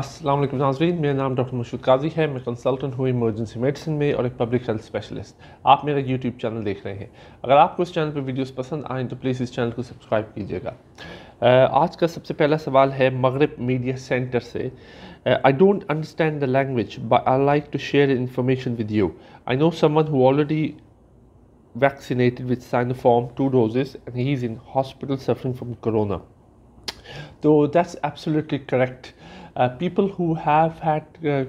अस्सलाम नाजरीन मेरा नाम डॉक्टर मशूद काजी है मैं कंसल्टेंट हूँ इमरजेंसी मेडिसिन में और एक पब्लिक हेल्थ स्पेशलिस्ट आप मेरा यूट्यूब चैनल देख रहे हैं अगर आपको इस चैनल पर वीडियोस पसंद आएँ तो प्लीज़ इस चैनल को सब्सक्राइब कीजिएगा आज का सबसे पहला सवाल है मगरब मीडिया सेंटर से I don't understand the language but I like to share information with you I know someone who already vaccinated with two two and he is in hospital suffering from corona. तो that's absolutely correct uh, people who have had uh,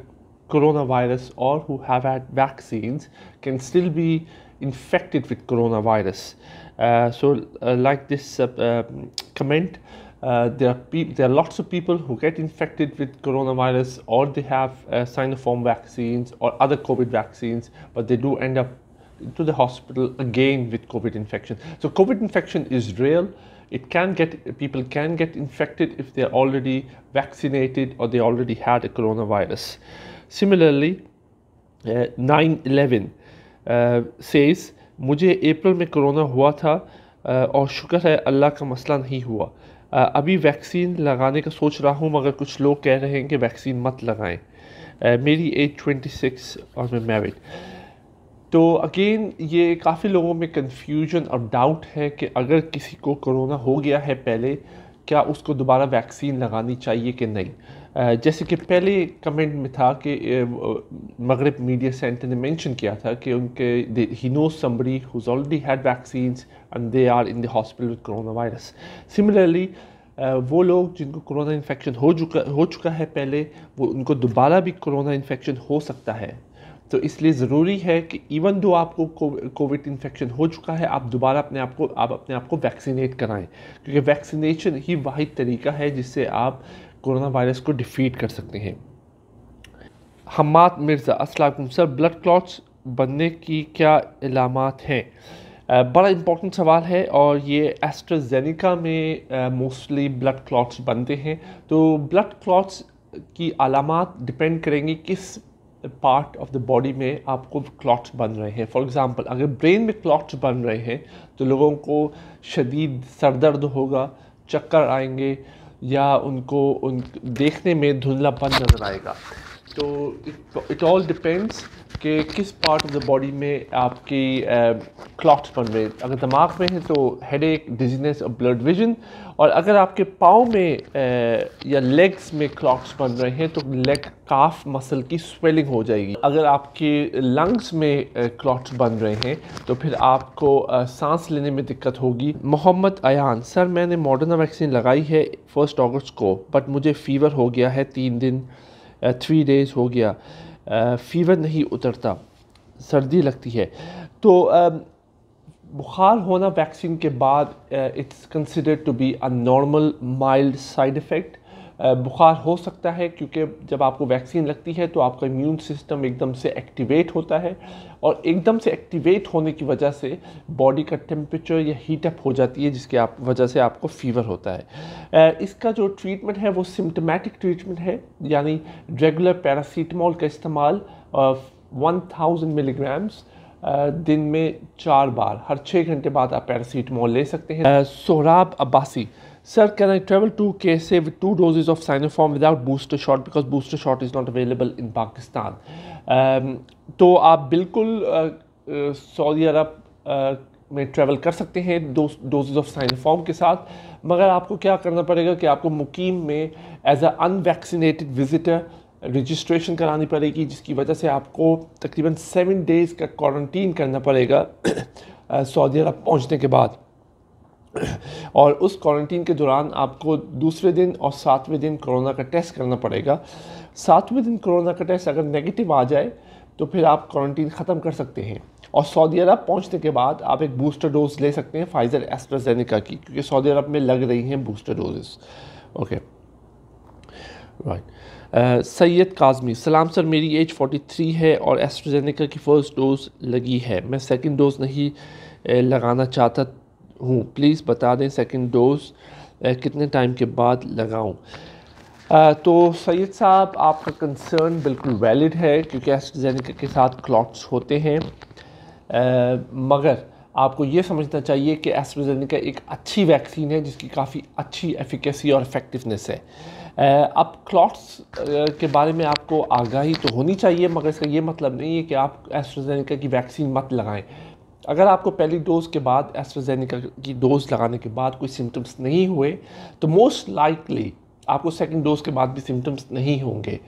coronavirus or who have had vaccines can still be infected with coronavirus. Uh, so, uh, like this uh, um, comment, uh, there are there are lots of people who get infected with coronavirus or they have uh, Sinopharm vaccines or other COVID vaccines, but they do end up to the hospital again with COVID infection. So COVID infection is real. It can get people can get infected if they're already vaccinated or they already had a coronavirus. Similarly, uh, 9/11 uh, says मुझे अप्रैल में corona हुआ था और शुक्र है अल्लाह का मसला नहीं हुआ अभी वैक्सीन लगाने का सोच रहा हूँ मगर कुछ लोग कह रहे हैं कि वैक्सीन मत लगाएं मेरी एज 26 और मैं मैरिड तो अगेन ये काफ़ी लोगों में कन्फ्यूजन और डाउट है कि अगर किसी को कोरोना हो गया है पहले क्या उसको दोबारा वैक्सीन लगानी चाहिए कि नहीं जैसे कि पहले कमेंट में था कि मगरब मीडिया सेंटर ने मेंशन किया था कि उनके he know somebody who's already had vaccine and they are in the hospital with corona virus similarly वो लोग जिनको कोरोना इन्फेक्शन हो चुका हो चुका है पहले वो उनको दोबारा भी कोरोना इन्फेक्शन हो सकता है तो इसलिए ज़रूरी है कि इवन दो आपको कोविड इन्फेक्शन हो चुका है आप दोबारा अपने आप को आप अपने आप को वैक्सीनेट कराएं क्योंकि वैक्सीनेशन ही वाहि तरीका है जिससे आप कोरोना वायरस को डिफीट कर सकते हैं Hamad Mirza Aslam sir blood clots बनने की क्या इलामत हैं बड़ा इम्पोर्टेंट सवाल है और ये एस्ट्राजेनिका में मोस्टली ब्लड क्लॉट्स बनते हैं तो ब्लड क्लॉट्स की अलामत डिपेंड करेंगी किस पार्ट ऑफ द बॉडी में आपको क्लॉट्स बन रहे हैं फॉर एग्ज़ाम्पल अगर ब्रेन में क्लॉट्स बन रहे हैं तो लोगों को शदीद सरदर्द होगा चक्कर आएंगे या उनको उन देखने में धुंधलापन नज़र आएगा तो इट ऑल डिपेंड्स कि किस पार्ट ऑफ द बॉडी में आपकी क्लॉट्स बन रहे अगर दिमाग में है तो हेड एक डिजीनेस और ब्लड विजन और अगर आपके पाँव में आ, या लेग्स में क्लॉट्स बन रहे हैं तो लेग काफ मसल की स्वेलिंग हो जाएगी अगर आपके लंग्स में क्लॉट्स बन रहे हैं तो फिर आपको आ, सांस लेने में दिक्कत होगी मोहम्मद अयान सर मैंने मॉडर्ना वैक्सीन लगाई है फर्स्ट ऑगस्ट को बट मुझे फीवर हो गया है तीन दिन थ्री डेज हो गया फीवर नहीं उतरता सर्दी लगती है तो बुखार होना वैक्सीन के बाद it's considered to be a normal mild side effect बुखार हो सकता है क्योंकि जब आपको वैक्सीन लगती है तो आपका इम्यून सिस्टम एकदम से एक्टिवेट होता है और एकदम से एक्टिवेट होने की वजह से बॉडी का टेम्परेचर या हीटअप हो जाती है जिसके आप वजह से आपको फीवर होता है इसका जो ट्रीटमेंट है वो सिम्टमेटिक ट्रीटमेंट है यानी रेगुलर पैरासीटमोल का इस्तेमाल वन थाउजेंड मिलीग्राम्स दिन में चार बार हर छः घंटे बाद आप पैरासीटमोल ले सकते हैं Sohrab Abbasi Sir, can I travel to KSA with two doses of Sinopharm without booster shot because booster shot is not available in Pakistan? Um, तो आप बिल्कुल Saudi uh, Arab uh, uh, में ट्रैवल कर सकते हैं दो डोजेज ऑफ साइनफॉर्म के साथ मगर आपको क्या करना पड़ेगा कि आपको मुकीम में as a unvaccinated visitor registration करानी पड़ेगी जिसकी वजह से आपको तकरीबन सेवन डेज़ का क्वारंटीन करना पड़ेगा सऊदी अरब पहुंचने के बाद और उस क्वारंटीन के दौरान आपको दूसरे दिन और सातवें दिन कोरोना का टेस्ट करना पड़ेगा सातवें दिन कोरोना का टेस्ट अगर नेगेटिव आ जाए तो फिर आप क्वारंटीन ख़त्म कर सकते हैं और सऊदी अरब पहुंचने के बाद आप एक बूस्टर डोज ले सकते हैं फाइज़र एस्ट्राजेनिका की क्योंकि सऊदी अरब में लग रही हैं booster doses okay right Syed Kazmi सलाम सर मेरी एज 43 है और एस्ट्राजेनिका की फ़र्स्ट डोज लगी है मैं सेकंड डोज नहीं लगाना चाहता हूँ प्लीज़ बता दें सेकेंड डोज कितने टाइम के बाद लगाऊँ तो सैद साहब आपका कंसर्न बिल्कुल वैलिड है क्योंकि एस्ट्राजेनिका के साथ क्लॉट्स होते हैं आ, मगर आपको ये समझना चाहिए कि एस्ट्राजेनिका एक अच्छी वैक्सीन है जिसकी काफ़ी अच्छी एफिकेसी और इफेक्टिवनेस है अब क्लॉट्स के बारे में आपको आगाही तो होनी चाहिए मगर इसका ये मतलब नहीं है कि आप एस्ट्राजेनिका की वैक्सीन मत लगाएं अगर आपको पहली डोज़ के बाद एस्ट्राजेनिका की डोज़ लगाने के बाद कोई सिम्टम्स नहीं हुए तो मोस्ट लाइकली आपको सेकेंड डोज़ के बाद भी सिम्टम्स नहीं होंगे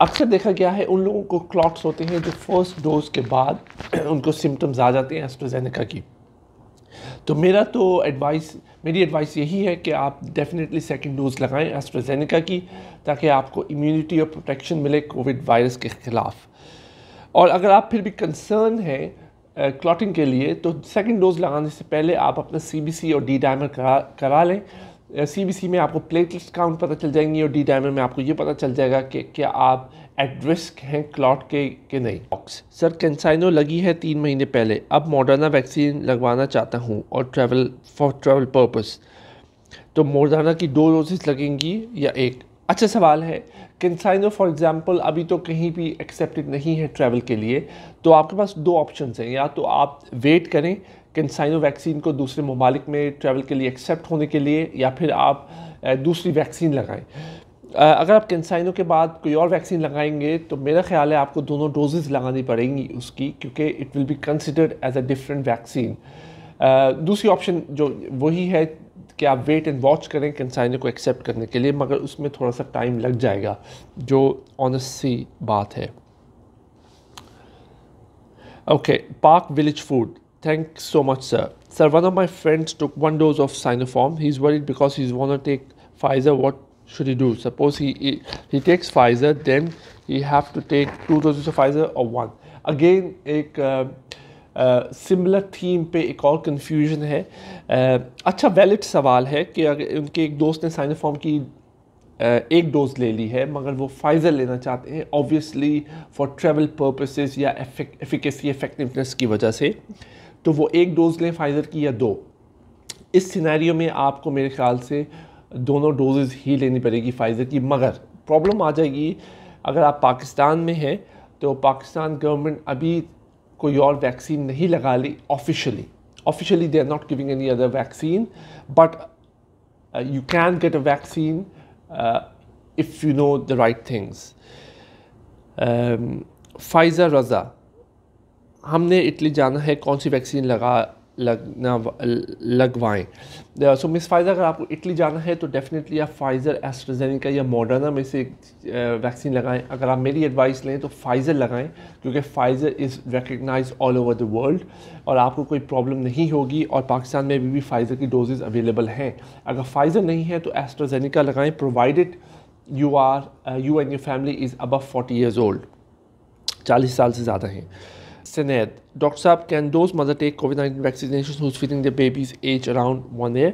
अक्सर देखा गया है उन लोगों को क्लॉट्स होते हैं जो फर्स्ट डोज़ के बाद उनको सिम्टम्स आ जाते हैं एस्ट्राजेनिका की तो मेरा तो एडवाइस मेरी एडवाइस यही है कि आप डेफिनेटली सेकेंड डोज़ लगाएं एस्ट्राजेनिका की ताकि आपको इम्यूनिटी और प्रोटेक्शन मिले कोविड वायरस के ख़िलाफ़ और अगर आप फिर भी कंसर्न हैं क्लॉटिंग के लिए तो सेकेंड डोज लगाने से पहले आप अपना सी और डी डायमर करा करा लें सी में आपको प्लेटलेट्स काउंट पता चल जाएंगी और डी डायमर में आपको ये पता चल जाएगा कि क्या आप एट रिस्क हैं क्लॉट के के नहीं सर कैंसाइनो लगी है तीन महीने पहले अब मॉडर्ना वैक्सीन लगवाना चाहता हूँ और ट्रैवल फॉर ट्रैवल पर्पस तो मोडाना की दो डोजेस लगेंगी या एक अच्छा सवाल है कंसाइनो फॉर एग्ज़ाम्पल अभी तो कहीं भी एक्सेप्टेड नहीं है ट्रैवल के लिए तो आपके पास दो ऑप्शन हैं या तो आप वेट करें कंसाइनो वैक्सीन को दूसरे ममालिक में ट्रैवल के लिए एक्सेप्ट होने के लिए या फिर आप दूसरी वैक्सीन लगाएं अगर आप कंसाइनो के बाद कोई और वैक्सीन लगाएंगे तो मेरा ख्याल है आपको दोनों डोजेज़ लगानी पड़ेंगी उसकी क्योंकि it will be considered as a different vaccine दूसरी ऑप्शन जो वही है कि आप वेट एंड वॉच करें कंसाइनर को एक्सेप्ट करने के लिए मगर उसमें थोड़ा सा टाइम लग जाएगा जो ऑनेस्टी बात है okay park village food thank so much sir sir one of my friends took one dose of Sinopharm he is worried because he is one take Pfizer what should you do suppose he takes Pfizer then he have to take two dose of Pfizer और one again एक uh, similar theme पे एक और confusion है uh, अच्छा valid सवाल है कि अगर उनके एक दोस्त ने साइनोफॉर्म की एक डोज ले ली है मगर वो फाइजर लेना चाहते हैं ऑब्वियसली फॉर ट्रेवल पर्पसेस या एफिकेसी इफेक्टिवनेस की वजह से तो वो एक डोज लें फाइजर की या दो इस सिनेरियो में आपको मेरे ख्याल से दोनों डोजेज ही लेनी पड़ेगी फाइजर की मगर प्रॉब्लम आ जाएगी अगर आप पाकिस्तान में हैं तो पाकिस्तान गवर्नमेंट अभी कोई और वैक्सीन नहीं लगा ली officially officially they are not giving any other vaccine but you can get a vaccine if you know the right things Pfizer Raza हमने इटली जाना है कौन सी वैक्सीन लगा लगना लगवाएं सो मिस फाइज़र अगर आपको इटली जाना है तो डेफिनेटली आप फाइज़र एस्ट्राजेनिका या मॉडर्ना में से वैक्सीन लगाएं अगर आप मेरी एडवाइस लें तो फाइज़र लगाएं क्योंकि Pfizer is recognise all over the world और आपको कोई प्रॉब्लम नहीं होगी और पाकिस्तान में अभी भी फ़ाइज़र की डोजेज़ अवेलेबल हैं अगर फ़ाइज़र नहीं है तो एस्ट्राजेनिका लगाएँ provided you are you and your family is above forty years old चालीस साल से ज़्यादा हैं Senate. Dr. साहब can those mother take COVID 19 vaccinations who's feeding their babies age around one year?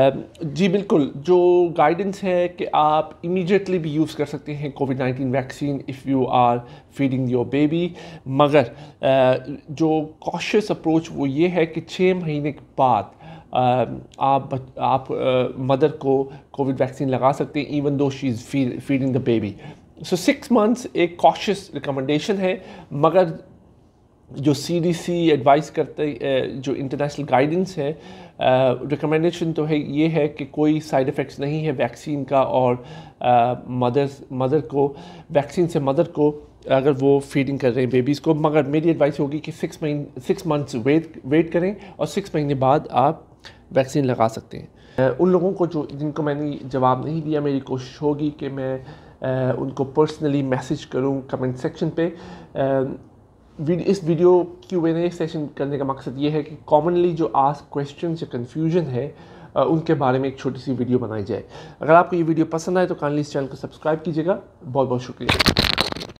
Um, जी बिल्कुल जो गाइडेंस है कि आप इमीडिएटली भी यूज़ कर सकते हैं COVID nineteen vaccine if you are feeding your baby मगर uh, जो कॉशियस अप्रोच वो ये है कि छः महीने के बाद um, आप आप मदर uh, को कोविड वैक्सीन लगा सकते हैं even though she is feeding the baby so six months एक कॉशियस रिकमेंडेशन है मगर जो सी डी सी एडवाइस करते जो इंटरनेशनल गाइडेंस है रिकमेंडेशन तो है ये है कि कोई साइड इफ़ेक्ट्स नहीं है वैक्सीन का और मदर मदर को वैक्सीन से मदर को अगर वो फीडिंग कर रहे हैं बेबीज़ को मगर मेरी एडवाइस होगी कि सिक्स महीन सिक्स मंथ्स वेट वेट करें और सिक्स महीने बाद आप वैक्सीन लगा सकते हैं उन लोगों को जो जिनको मैंने जवाब नहीं दिया मेरी कोशिश होगी कि मैं उनको पर्सनली मैसेज करूं कमेंट सेक्शन पे इस video Q and A session करने का मकसद ये है कि कॉमनली जो आज क्वेश्चन या कन्फ्यूजन है उनके बारे में एक छोटी सी वीडियो बनाई जाए अगर आपको ये वीडियो पसंद आए तो काइंडली इस चैनल को सब्सक्राइब कीजिएगा बहुत बहुत शुक्रिया